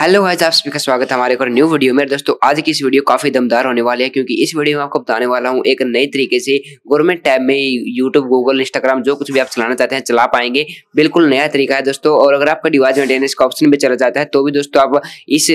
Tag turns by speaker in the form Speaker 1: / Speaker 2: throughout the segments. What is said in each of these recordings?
Speaker 1: hello guys आप सभी का स्वागत है हमारे एक और न्यू वीडियो में दोस्तों आज की इस वीडियो काफ़ी दमदार होने वाली है क्योंकि इस वीडियो में आपको बताने वाला हूं एक नए तरीके से गवर्नमेंट टैब में यूट्यूब गूगल इंस्टाग्राम जो कुछ भी आप चलाना चाहते हैं चला पाएंगे बिल्कुल नया तरीका है दोस्तों और अगर आपका डिवाइस मेंटेनेंस का ऑप्शन भी चला जाता है तो भी दोस्तों आप इस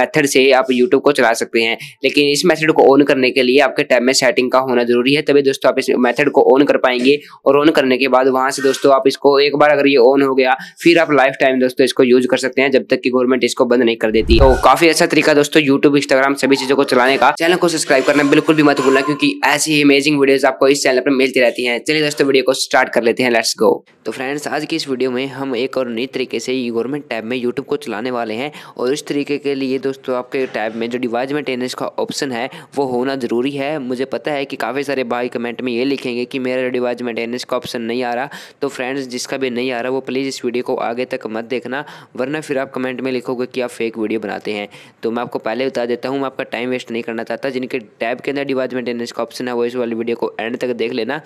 Speaker 1: मैथड से आप यूट्यूब को चला सकते हैं लेकिन इस मैथड को ऑन करने के लिए आपके टैब में सेटिंग का होना जरूरी है तभी दोस्तों आप इस मैथड को ऑन कर पाएंगे और ऑन करने के बाद वहाँ से दोस्तों आप इसको एक बार अगर ये ऑन हो गया फिर आप लाइफ टाइम दोस्तों इसको यूज कर सकते हैं जब तक कि गवर्नमेंट इसको बंद नहीं नहीं कर देती तो काफी अच्छा तरीका दोस्तों यूट्यूब इंस्टाग्राम सभी चीजों को चलाने का चैनल को सब्सक्राइब करना बिल्कुल भी मत भूलना क्योंकि ऐसी अमेजिंग वीडियो आपको इस चैनल पर मिलती रहती है चलिए दोस्तों वीडियो को स्टार्ट कर लेते हैं लेट्स गो तो फ्रेंड्स आज की इस वीडियो में हम एक और नई तरीके से गवर्नमेंट टैब में यूट्यूब को चलाने वाले हैं और इस तरीके के लिए दोस्तों आपके टैब में जो डिवाइस मेंटेनेंस का ऑप्शन है वो होना ज़रूरी है मुझे पता है कि काफ़ी सारे भाई कमेंट में ये लिखेंगे कि मेरा डिवाइस मेंटेनेंस का ऑप्शन नहीं आ रहा तो फ्रेंड्स जिसका भी नहीं आ रहा वो प्लीज़ इस वीडियो को आगे तक मत देखना वरना फिर आप कमेंट में लिखोगे कि आप फेक वीडियो बनाते हैं तो मैं आपको पहले बता देता हूँ मैं आपका टाइम वेस्ट नहीं करना चाहता जिनके टैब के अंदर डिवाइस मेंटेनेंस का ऑप्शन है वो इस वाली वीडियो को एंड तक देख लेना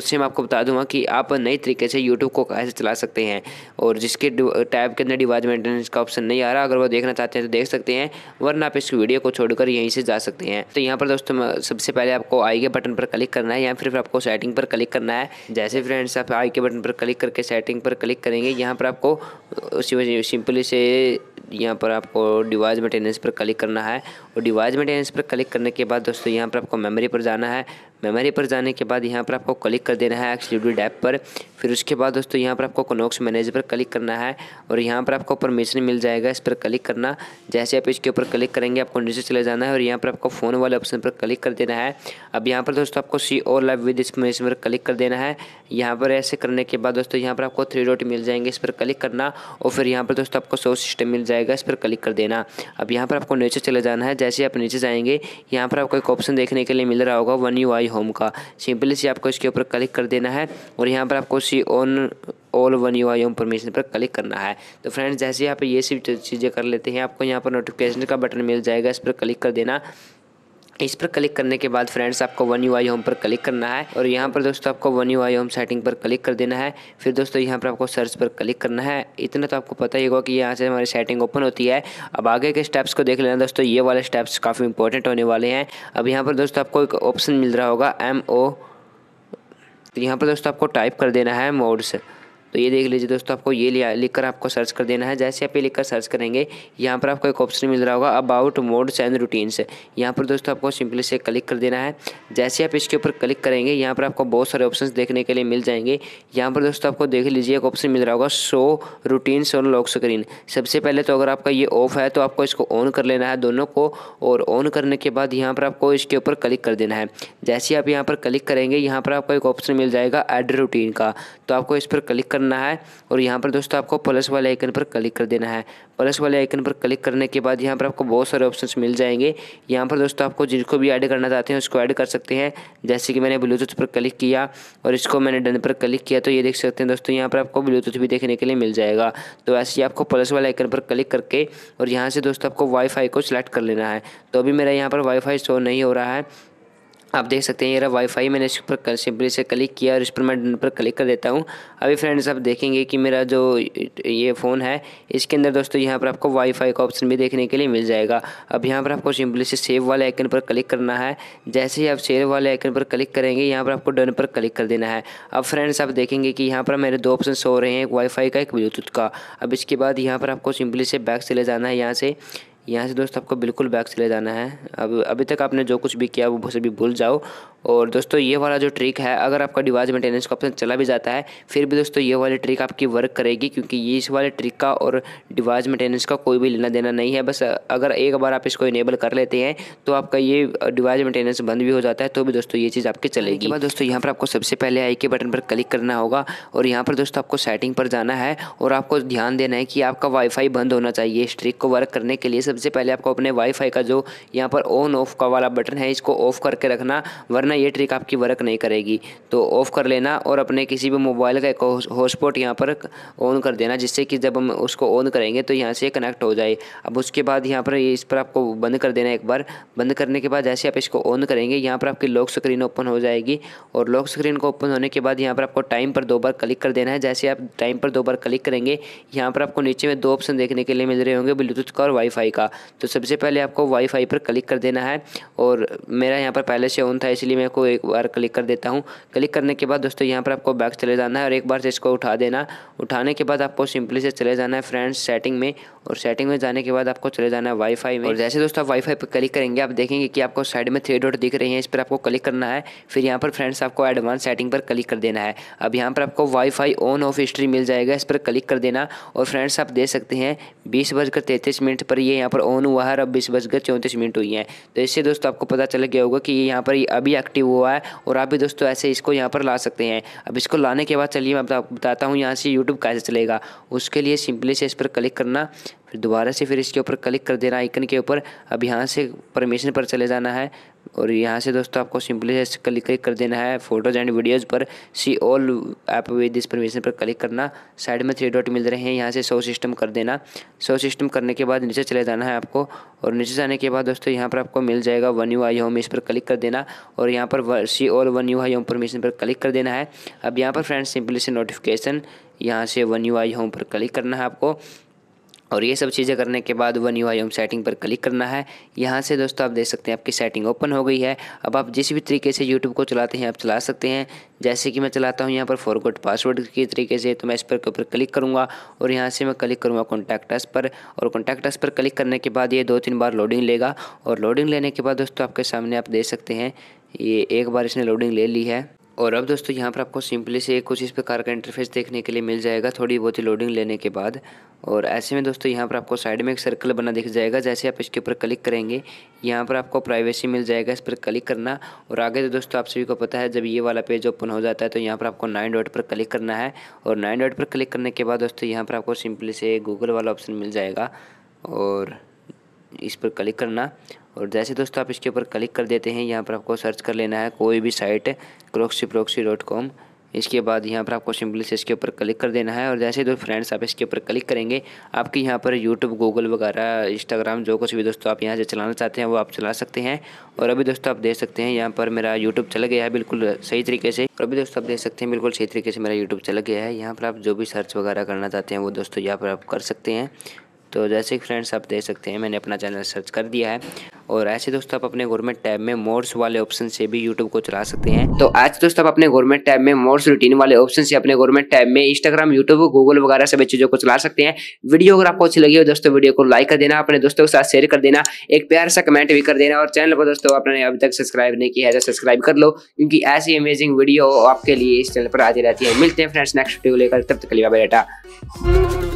Speaker 1: उससे मैं आपको बता दूंगा कि आप नई तरीके से यूट्यूब को कैसे चला सकते हैं और जिसके टैब के अंदर डिवाइस मेंटेनेंस का ऑप्शन नहीं आ रहा अगर वो देखना चाहते हैं तो देख सकते हैं वरना आप इस वीडियो को छोड़कर यहीं से जा सकते हैं तो यहाँ पर दोस्तों सबसे पहले आपको आई के बटन पर क्लिक करना है या फिर आपको सेटिंग पर क्लिक करना है जैसे फ्रेंड्स आप आई के बटन पर क्लिक करके सेटिंग पर क्लिक करेंगे यहाँ पर आपको सिंपली से यहाँ पर आपको डिवाइस मेंटेनेंस पर क्लिक करना है और डिवाइस मेंटेनेंस पर क्लिक करने के बाद दोस्तों यहाँ पर आपको मेमोरी पर जाना है मेमोरी पर जाने के बाद यहाँ पर आपको क्लिक कर देना है एक्सलिड डैप पर फिर उसके बाद दोस्तों यहाँ पर आपको कनोक्स मैनेज पर क्लिक करना है और यहाँ पर आपको परमिशन मिल जाएगा इस पर क्लिक करना जैसे आप इसके ऊपर क्लिक करेंगे आपको नीचे चले जाना है और यहाँ पर आपको फ़ोन वाले ऑप्शन पर क्लिक कर देना है अब यहाँ पर दोस्तों आपको सी ओ लाइव विद इन्फॉर्मेशन पर क्लिक कर देना है यहाँ पर ऐसे करने के बाद दोस्तों यहाँ पर आपको थ्री डॉट मिल जाएंगे इस पर क्लिक करना और फिर यहाँ पर दोस्तों आपको सो सिस्टम मिल जाएगा इस पर क्लिक कर देना अब यहाँ पर आपको नीचे चले जाना है जैसे आप नीचे जाएंगे यहाँ पर आपको एक ऑप्शन देखने के लिए मिल रहा होगा वन यू आई होम का सिंपली से आपको इसके ऊपर क्लिक कर देना है और यहाँ पर आपको see on all One U I home permission पर क्लिक करना है तो फ्रेंड्स जैसे यहाँ पर ये सब चीज़ें कर लेते हैं आपको यहाँ पर नोटिफिकेशन का बटन मिल जाएगा इस पर क्लिक कर देना इस पर क्लिक करने के बाद फ्रेंड्स आपको वन यू आई होम पर क्लिक करना है और यहाँ पर दोस्तों आपको One U I home setting पर क्लिक कर देना है फिर दोस्तों यहाँ पर आपको सर्च पर क्लिक करना है इतना तो आपको पता ही होगा कि यहाँ से हमारी सेटिंग ओपन होती है अब आगे के स्टेप्स को देख लेना दोस्तों ये वाले स्टेप्स काफ़ी इंपॉर्टेंट होने वाले हैं अब यहाँ पर दोस्तों आपको एक ऑप्शन मिल रहा होगा एम ओ तो यहाँ पर दोस्तों आपको टाइप कर देना है मोड्स तो ये देख लीजिए दोस्तों आपको ये लिख कर आपको सर्च कर देना है जैसे आप ये लिख कर सर्च करेंगे यहाँ पर आपको एक ऑप्शन मिल रहा होगा अबाउट मोड्स एंड रूटीन्स यहाँ पर दोस्तों आपको सिंपली से क्लिक कर देना है जैसे आप इसके ऊपर क्लिक करेंगे यहाँ पर आपको बहुत सारे ऑप्शन देखने के लिए मिल जाएंगे यहाँ पर दोस्तों आपको देख लीजिए एक ऑप्शन मिल रहा होगा शो रूटीन्स और लॉक स्क्रीन सबसे पहले तो अगर आपका ये ऑफ है तो आपको इसको ऑन कर लेना है दोनों को और ऑन करने के बाद यहाँ पर आपको इसके ऊपर क्लिक कर देना है जैसे आप यहाँ पर क्लिक करेंगे यहाँ पर आपको एक ऑप्शन मिल जाएगा एड रूटीन का तो आपको इस पर क्लिक करना है और यहाँ पर दोस्तों आपको प्लस वाले आइकन पर क्लिक कर देना है प्लस वाले आइकन पर क्लिक करने के बाद यहाँ पर आपको बहुत सारे ऑप्शन मिल जाएंगे यहाँ पर दोस्तों आपको जिनको भी ऐड करना चाहते हैं उसको ऐड कर सकते हैं जैसे कि मैंने ब्लूटूथ पर क्लिक किया और इसको मैंने डन पर क्लिक किया तो ये देख सकते हैं दोस्तों यहाँ पर आपको ब्लूटूथ भी देखने के लिए मिल जाएगा तो ऐसे ही आपको प्लस वाले आइकन पर क्लिक करके और यहाँ से दोस्तों आपको वाईफाई को सिलेक्ट कर लेना है तो अभी मेरा यहाँ पर वाईफाई शो नहीं हो रहा है आप देख सकते हैं ये रहा वाईफाई मैंने इस पर सिंपली से क्लिक किया और इस पर मैं डन पर क्लिक कर देता हूँ अभी फ्रेंड्स आप देखेंगे कि मेरा जो ये फ़ोन है इसके अंदर दोस्तों यहाँ पर आपको वाईफाई का ऑप्शन भी देखने के लिए मिल जाएगा अब यहाँ पर आपको सिंपली से सेव वाले आइकन पर क्लिक करना है जैसे ही आप सेव वाले आइकन पर क्लिक करेंगे यहाँ पर आपको डन पर क्लिक कर देना है अब फ्रेंड्स आप देखेंगे कि यहाँ पर मेरे दो ऑप्शन हो रहे हैं एक वाईफाई का एक ब्लूटूथ का अब इसके बाद यहाँ पर आपको सिंपली से बैक चले जाना है यहाँ से यहाँ से दोस्त आपको बिल्कुल बैक चले जाना है अब अभी तक आपने जो कुछ भी किया वो भी भूल जाओ और दोस्तों ये वाला जो ट्रिक है अगर आपका डिवाइस मेंटेनेंस का ऑप्शन चला भी जाता है फिर भी दोस्तों ये वाली ट्रिक आपकी वर्क करेगी क्योंकि ये इस वाले ट्रिक का और डिवाइस मेंटेनेंस का कोई भी लेना देना नहीं है बस अगर एक बार आप इसको इनेबल कर लेते हैं तो आपका ये डिवाइस मेंटेनेंस बंद भी हो जाता है तो भी दोस्तों ये चीज़ आपकी चलेगी बस दोस्तों यहाँ पर आपको सबसे पहले आई के बटन पर क्लिक करना होगा और यहाँ पर दोस्तों आपको सेटिंग पर जाना है और आपको ध्यान देना है कि आपका वाईफाई बंद होना चाहिए इस ट्रिक को वर्क करने के लिए सबसे पहले आपको अपने वाईफाई का जो यहाँ पर ऑन ऑफ का वाला बटन है इसको ऑफ़ करके रखना वरना ये ट्रिक आपकी वर्क नहीं करेगी तो ऑफ़ कर लेना और अपने किसी भी मोबाइल का एक हॉटस्पॉट यहाँ पर ऑन कर देना जिससे कि जब हम उसको ऑन करेंगे तो यहाँ से कनेक्ट हो जाए अब उसके बाद यहाँ पर इस पर आपको बंद कर देना एक बार बंद करने के बाद जैसे आप इसको ऑन करेंगे यहाँ पर आपकी लॉक स्क्रीन ओपन हो जाएगी और लॉक स्क्रीन को ओपन होने के बाद यहाँ पर आपको टाइम पर दो बार क्लिक कर देना है जैसे आप टाइम पर दो बार क्लिक करेंगे यहाँ पर आपको नीचे में दो ऑप्शन देखने के लिए मिल रहे होंगे ब्लूटूथ का और वाईफाई का का तो सबसे पहले आपको वाईफाई पर क्लिक कर देना है और मेरा यहाँ पर पहले से ऑन था इसलिए मैं को एक बार क्लिक कर देता हूँ क्लिक करने के बाद दोस्तों यहाँ पर आपको बैक चले जाना है और एक बार से इसको उठा देना उठाने के बाद आपको सिंपली से चले जाना है फ्रेंड्स सेटिंग में और सेटिंग में जाने के बाद आपको चले जाना है वाईफाई में और जैसे दोस्तों आप वाईफाई पर क्लिक करेंगे आप देखेंगे कि आपको साइड में थ्री डॉट दिख रही हैं इस पर आपको क्लिक करना है फिर यहाँ पर फ्रेंड्स आपको एडवांस सेटिंग पर क्लिक कर देना है अब यहाँ पर आपको वाईफाई ऑन ऑफ हिस्ट्री मिल जाएगा इस पर क्लिक कर देना और फ्रेंड्स आप देख सकते हैं बीस बजकर तैंतीस मिनट पर ये यहाँ पर ऑन हुआ है और अब बीस बजकर चौंतीस मिनट हुई है तो इससे दोस्तों आपको पता चल गया होगा कि ये यहाँ पर अभी एक्टिव हुआ है और आप भी दोस्तों ऐसे इसको यहाँ पर ला सकते हैं अब इसको लाने के बाद चलिए मैं आपको बताता हूँ यहाँ से यूट्यूब कैसे चलेगा उसके लिए सिंपली से इस पर क्लिक करना फिर दोबारा से फिर इसके ऊपर क्लिक कर देना आइकन के ऊपर अब यहाँ से परमिशन पर चले जाना है और यहाँ से दोस्तों आपको सिंपली से क्लिक क्लिक कर देना है फोटोज़ एंड वीडियोज़ पर सी ऑल ऐप विद इस परमिशन पर क्लिक करना साइड में थ्री डॉट मिल रहे हैं यहाँ से सो सिस्टम कर देना सो सिस्टम करने के बाद नीचे चले जाना है आपको और नीचे जाने के बाद दोस्तों यहाँ पर आपको मिल जाएगा वन यू आई होम इस पर क्लिक कर देना और यहाँ पर see all One U I home permission पर क्लिक कर देना है अब यहाँ पर फ्रेंड्स सिंपली से नोटिफिकेशन यहाँ से वन यू आई होम पर क्लिक करना है आपको और ये सब चीज़ें करने के बाद वन यू आई सेटिंग पर क्लिक करना है यहाँ से दोस्तों आप देख सकते हैं आपकी सेटिंग ओपन हो गई है अब आप जिस भी तरीके से यूट्यूब को चलाते हैं आप चला सकते हैं जैसे कि मैं चलाता हूँ यहाँ पर फॉरगोड पासवर्ड के तरीके से तो मैं इस पर ऊपर क्लिक करूँगा और यहाँ से मैं क्लिक करूँगा कॉन्टैक्ट पर और कॉन्टैक्ट पर क्लिक करने के बाद ये दो तीन बार लोडिंग लेगा और लोडिंग लेने के बाद दोस्तों आपके सामने आप देख सकते हैं ये एक बार इसने लोडिंग ले ली है और अब दोस्तों यहाँ पर आपको सिंपली से कुछ इस प्रकार का इंटरफेस देखने के लिए मिल जाएगा थोड़ी बहुत ही लोडिंग लेने के बाद और ऐसे में दोस्तों यहाँ पर आपको साइड में एक सर्कल बना दिख जाएगा जैसे आप इसके ऊपर क्लिक करेंगे यहाँ पर आपको प्राइवेसी मिल जाएगा इस पर क्लिक करना और आगे तो दोस्तों आप सभी को पता है जब ये वाला पेज ओपन हो जाता है तो यहाँ पर आपको नाइन डॉट पर क्लिक करना है और नाइन डॉट पर क्लिक करने के बाद दोस्तों यहाँ पर आपको सिंपली से गूगल वाला ऑप्शन मिल जाएगा और इस पर क्लिक करना और जैसे दोस्तों आप इसके ऊपर क्लिक कर देते हैं यहाँ पर आपको सर्च कर लेना है कोई भी site Croxy Proxy dot com इसके बाद यहाँ पर आपको सिंपली से इसके ऊपर क्लिक कर देना है और जैसे दो फ्रेंड्स आप इसके ऊपर क्लिक करेंगे आपके यहाँ पर यूट्यूब गूगल वगैरह इंस्टाग्राम जो कुछ भी दोस्तों आप यहाँ से चलाना चाहते हैं वो आप चला सकते हैं और अभी दोस्तों आप देख सकते हैं यहाँ पर मेरा यूट्यूब चल गया है बिल्कुल सही तरीके से और अभी दोस्तों आप देख सकते हैं बिल्कुल सही तरीके से मेरा यूट्यूब चला गया है यहाँ पर आप जो भी सर्च वगैरह करना चाहते हैं वो दोस्तों यहाँ पर आप कर सकते हैं तो जैसे कि फ्रेंड्स आप देख सकते हैं मैंने अपना चैनल सर्च कर दिया है और ऐसे दोस्तों आप अपने गवर्नमेंट टैब में मोड्स वाले ऑप्शन से भी यूट्यूब को चला सकते हैं तो आज दोस्तों आप अपने गवर्नमेंट टैब में मोड्स रूटीन वाले ऑप्शन से अपने गवर्नमेंट टैब में इंस्टाग्राम यूट्यूब गूगल वगैरह सभी चीजों को चला सकते हैं वीडियो अगर आपको अच्छी लगी हो दोस्तों वीडियो को लाइक कर देना अपने दोस्तों के साथ शेयर कर देना एक प्यार सा कमेंट भी कर देना और चैनल पर दोस्तों आपने अभी तक सब्सक्राइब नहीं किया है तो सब्सक्राइब कर लो क्योंकि ऐसी अमेजिंग वीडियो आपके लिए इस चैनल पर आती रहती है मिलते हैं फ्रेंड्स नेक्स्ट वीडियो लेकर तब तक के लिए बेटा